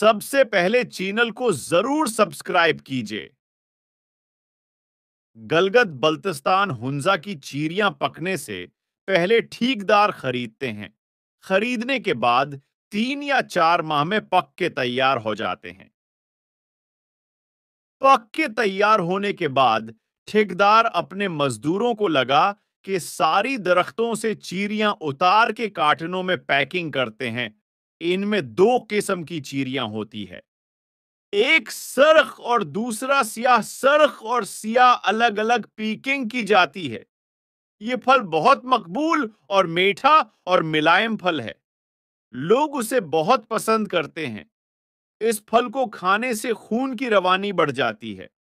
सबसे पहले चैनल को जरूर सब्सक्राइब कीजिए गलगत बल्तिस्तान हुंजा की चीरियां पकने से पहले ठीकदार खरीदते हैं खरीदने के बाद तीन या चार माह में पक के तैयार हो जाते हैं पक के तैयार होने के बाद ठेकेदार अपने मजदूरों को लगा कि सारी दरख्तों से चीरियां उतार के कार्टनों में पैकिंग करते हैं इनमें दो किस्म की चीरियां होती है एक सरख और दूसरा सियाह सरख और सियाह अलग अलग पीकिंग की जाती है ये फल बहुत मकबूल और मीठा और मिलायम फल है लोग उसे बहुत पसंद करते हैं इस फल को खाने से खून की रवानी बढ़ जाती है